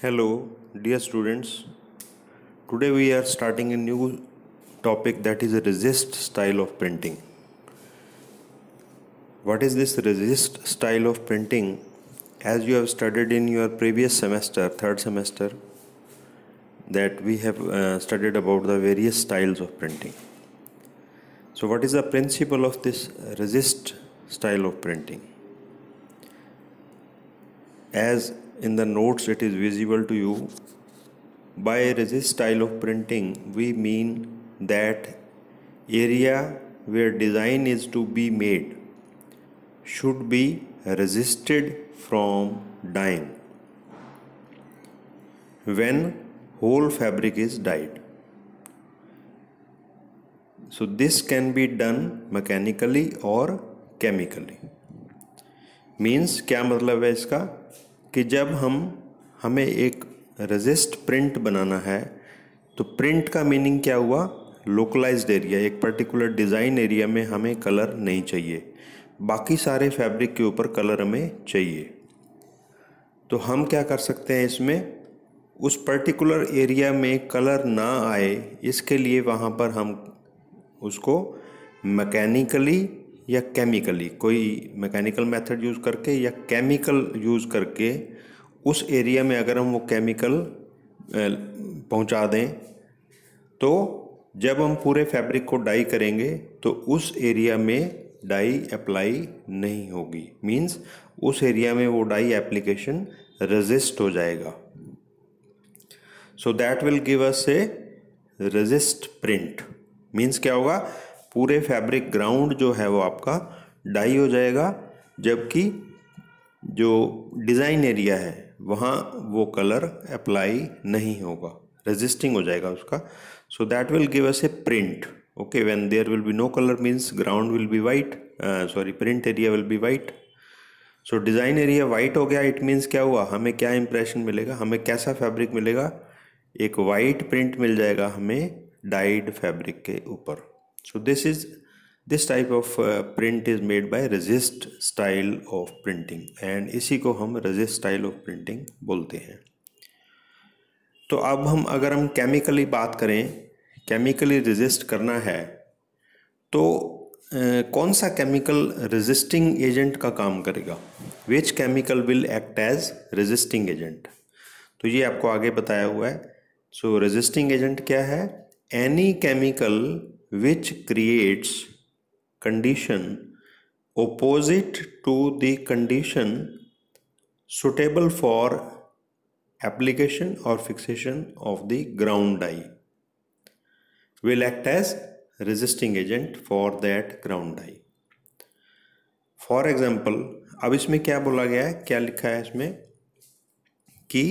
hello dear students today we are starting a new topic that is a resist style of printing what is this resist style of printing as you have studied in your previous semester third semester that we have uh, studied about the various styles of printing so what is the principle of this resist style of printing as in the notes it is visible to you by resist style of printing we mean that area where design is to be made should be resisted from dying when whole fabric is dyed so this can be done mechanically or chemically means क्या मतलब है इसका कि जब हम हमें एक resist print बनाना है तो प्रिंट का मीनिंग क्या हुआ लोकलाइज्ड एरिया एक पर्टिकुलर डिज़ाइन एरिया में हमें कलर नहीं चाहिए बाकी सारे फैब्रिक के ऊपर कलर हमें चाहिए तो हम क्या कर सकते हैं इसमें उस पर्टिकुलर एरिया में कलर ना आए इसके लिए वहाँ पर हम उसको मैकेनिकली या केमिकली कोई मैकेनिकल मेथड यूज़ करके या केमिकल यूज़ करके उस एरिया में अगर हम वो केमिकल पहुंचा दें तो जब हम पूरे फैब्रिक को डाई करेंगे तो उस एरिया में डाई अप्लाई नहीं होगी मींस उस एरिया में वो डाई एप्लीकेशन रजिस्ट हो जाएगा so that will give us a resist print means क्या होगा पूरे फैब्रिक ग्राउंड जो है वो आपका डाई हो जाएगा जबकि जो डिज़ाइन एरिया है वहाँ वो कलर अप्लाई नहीं होगा रेजिस्टिंग हो जाएगा उसका so that will give us a print okay when there will be no colour means ground will be white sorry print area will be white so design area white हो गया it means क्या हुआ हमें क्या impression मिलेगा हमें कैसा fabric मिलेगा एक वाइट प्रिंट मिल जाएगा हमें डाइड फैब्रिक के ऊपर so this is this type of print is made by resist style of printing and इसी को हम रजिस्ट स्टाइल ऑफ प्रिंटिंग बोलते हैं तो अब हम अगर हम केमिकली बात करें केमिकली रजिस्ट करना है तो uh, कौन सा केमिकल रजिस्टिंग एजेंट का काम करेगा which chemical will act as resisting agent तो ये आपको आगे बताया हुआ है सो रजिस्टिंग एजेंट क्या है any chemical which creates condition opposite to the condition suitable for application और fixation of the ground dye will act as resisting agent for that ground dye for example अब इसमें क्या बोला गया है क्या लिखा है इसमें कि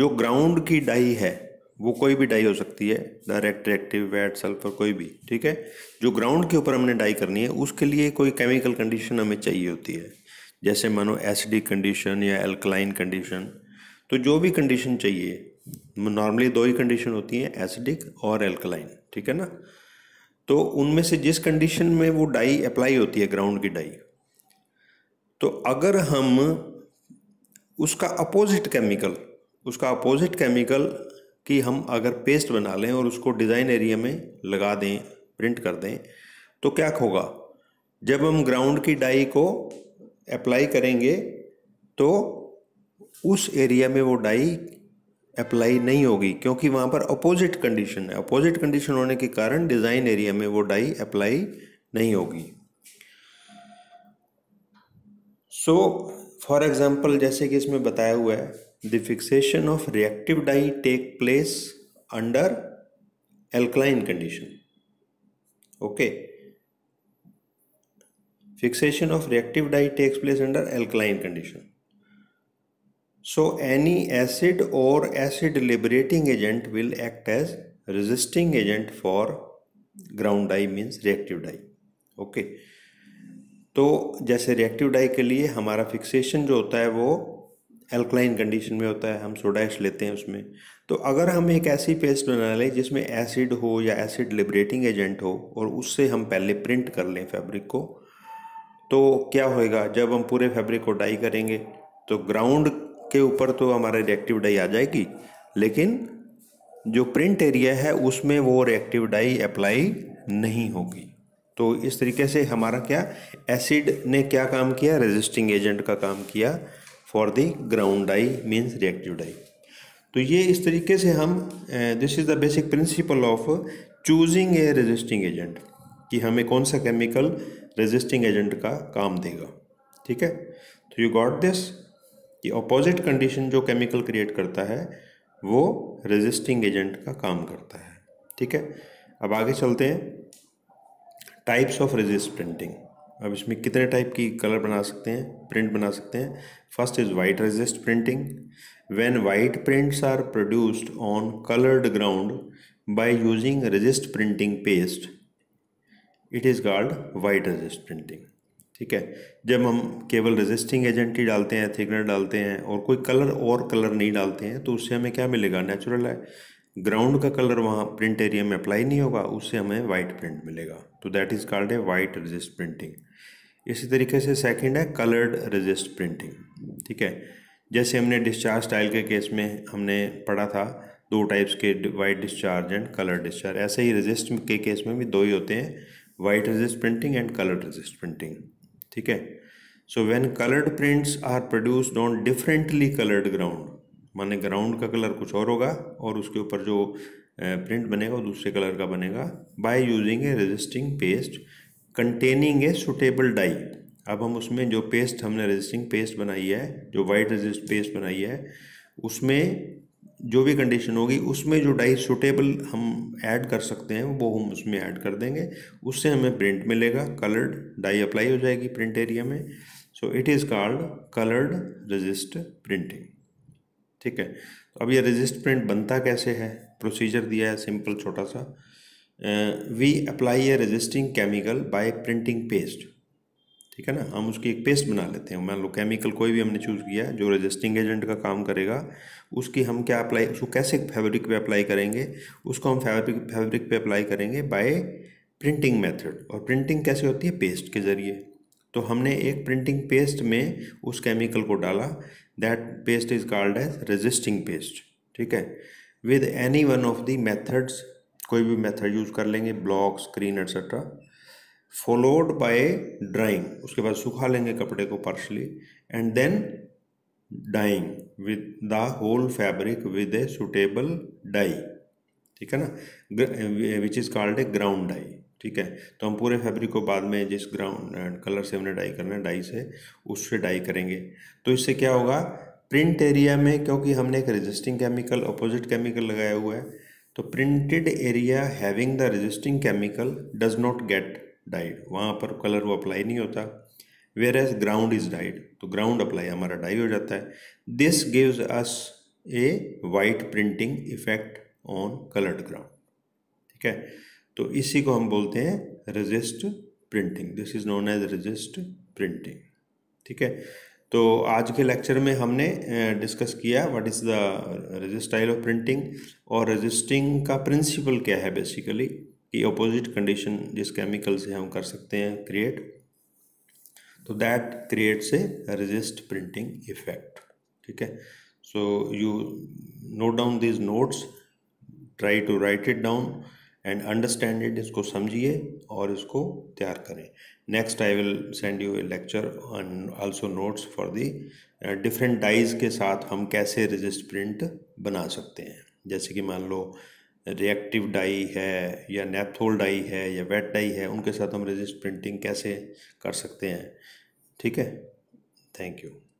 जो ग्राउंड की डाई है वो कोई भी डाई हो सकती है डायरेक्ट एक्टिव वैट सल्फर कोई भी ठीक है जो ग्राउंड के ऊपर हमने डाई करनी है उसके लिए कोई केमिकल कंडीशन हमें चाहिए होती है जैसे मानो एसिडिक कंडीशन या एल्कलाइन कंडीशन तो जो भी कंडीशन चाहिए नॉर्मली दो ही कंडीशन होती हैं एसिडिक और एल्कलाइन ठीक है ना तो उनमें से जिस कंडीशन में वो डाई अप्लाई होती है ग्राउंड की डाई तो अगर हम उसका अपोजिट केमिकल उसका अपोजिट केमिकल कि हम अगर पेस्ट बना लें और उसको डिज़ाइन एरिया में लगा दें प्रिंट कर दें तो क्या होगा जब हम ग्राउंड की डाई को अप्लाई करेंगे तो उस एरिया में वो डाई अप्लाई नहीं होगी क्योंकि वहाँ पर अपोजिट कंडीशन है अपोजिट कंडीशन होने के कारण डिज़ाइन एरिया में वो डाई अप्लाई नहीं होगी सो फॉर एग्ज़ाम्पल जैसे कि इसमें बताया हुआ है the fixation of reactive dye take place under alkaline condition okay fixation of reactive dye takes place under alkaline condition so any acid or acid liberating agent will act as resisting agent for ground dye means reactive dye okay. तो जैसे reactive die के लिए हमारा fixation जो होता है वो alkaline condition में होता है हम सोडा ऐश लेते हैं उसमें तो अगर हम एक ऐसी पेस्ट बना लें जिसमें एसिड हो या एसिड लिबरेटिंग एजेंट हो और उससे हम पहले प्रिंट कर लें फैब्रिक को तो क्या होएगा जब हम पूरे फैब्रिक को डाई करेंगे तो ग्राउंड के ऊपर तो हमारे रिएक्टिव डाई आ जाएगी लेकिन जो प्रिंट एरिया है उसमें वो रिएक्टिव डाई अप्लाई नहीं होगी तो इस तरीके से हमारा क्या एसिड ने क्या काम किया रेजिस्टिंग एजेंट का काम किया for the ground dye means reactive dye तो ये इस तरीके से हम this is the basic principle of choosing a resisting agent कि हमें कौन सा केमिकल रेजिस्टिंग एजेंट का काम देगा ठीक है तो यू गॉट दिस कि अपोजिट कंडीशन जो केमिकल क्रिएट करता है वो रेजिस्टिंग एजेंट का काम करता है ठीक है अब आगे चलते हैं टाइप्स ऑफ प्रिंटिंग अब इसमें कितने टाइप की कलर बना सकते हैं प्रिंट बना सकते हैं first is white resist printing when white prints are produced on coloured ground by using resist printing paste it is called white resist printing ठीक है जब हम केवल रेजिस्टिंग एजेंट ही डालते हैं थिकनर डालते हैं और कोई कलर और कलर नहीं डालते हैं तो उससे हमें क्या मिलेगा नेचुरल है ग्राउंड का कलर वहाँ प्रिंट एरिया में अप्लाई नहीं होगा उससे हमें वाइट प्रिंट मिलेगा तो that is called a white resist printing इसी तरीके से सेकंड है कलर्ड रजिस्ट प्रिंटिंग ठीक है जैसे हमने डिस्चार्ज स्टाइल के केस में हमने पढ़ा था दो टाइप्स के white discharge and colour discharge ऐसे ही रजिस्ट के केस में भी दो ही होते हैं white resist printing and colour resist printing ठीक है so when coloured prints are produced on differently coloured ground माने ग्राउंड का कलर कुछ और होगा और उसके ऊपर जो प्रिंट बनेगा वो दूसरे कलर का बनेगा by using a resisting paste containing a suitable dye अब हम उसमें जो पेस्ट हमने रजिस्टिंग पेस्ट बनाई है जो वाइट रजिस्ट पेस्ट बनाई है उसमें जो भी कंडीशन होगी उसमें जो डाई सुटेबल हम ऐड कर सकते हैं वो हम उसमें ऐड कर देंगे उससे हमें प्रिंट मिलेगा कलर्ड डाई अप्लाई हो जाएगी प्रिंट एरिया में so it is called coloured resist printing ठीक है तो अब ये रजिस्ट प्रिंट बनता कैसे है प्रोसीजर दिया है सिंपल छोटा सा we apply a resisting chemical by printing paste ठीक है ना हम उसकी एक पेस्ट बना लेते हैं मान लो केमिकल कोई भी हमने चूज़ किया जो रजिस्टिंग एजेंट का काम करेगा उसकी हम क्या अप्लाई उसको कैसे फैब्रिक पे अप्लाई करेंगे उसको हम फैब्रिक फैब्रिक पे अप्लाई करेंगे बाय प्रिंटिंग मेथड और प्रिंटिंग कैसे होती है पेस्ट के ज़रिए तो हमने एक प्रिंटिंग पेस्ट में उस केमिकल को डाला that paste is called as resisting paste ठीक है with any one of the methods कोई भी मैथड यूज कर लेंगे block screen etcetera followed by drying उसके बाद सुखा लेंगे कपड़े को partially and then dyeing with the whole fabric with a suitable dye ठीक है ना which is called a ground dye ठीक है तो हम पूरे फैब्रिक को बाद में जिस ग्राउंड कलर से हमने डाई करना है डाई से उससे डाई करेंगे तो इससे क्या होगा प्रिंट एरिया में क्योंकि हमने एक रेजिस्टिंग केमिकल अपोजिट केमिकल लगाया हुआ है तो printed area having the resisting chemical does not get dyed वहाँ पर कलर वो अप्लाई नहीं होता whereas ground is dyed तो ग्राउंड अप्लाई हमारा डाई हो जाता है this gives us a white printing effect on coloured ground ठीक है तो इसी को हम बोलते हैं resist printing this is known as resist printing ठीक है तो आज के लेक्चर में हमने डिस्कस किया what is the resist style of printing और रजिस्टिंग का प्रिंसिपल क्या है बेसिकली कि अपोजिट कंडीशन जिस केमिकल से हम कर सकते हैं क्रिएट तो that creates a resist printing effect ठीक है so you note down these notes try to write it down and understand it इसको समझिए और इसको तैयार करें next I will send you a lecture and also notes for the different dyes के साथ हम कैसे रजिस्ट प्रिंट बना सकते हैं जैसे कि मान लो रिएक्टिव डाई है या नेपथोल डाई है या वेट डाई है उनके साथ हम रजिस्ट प्रिंटिंग कैसे कर सकते हैं ठीक है थैंक यू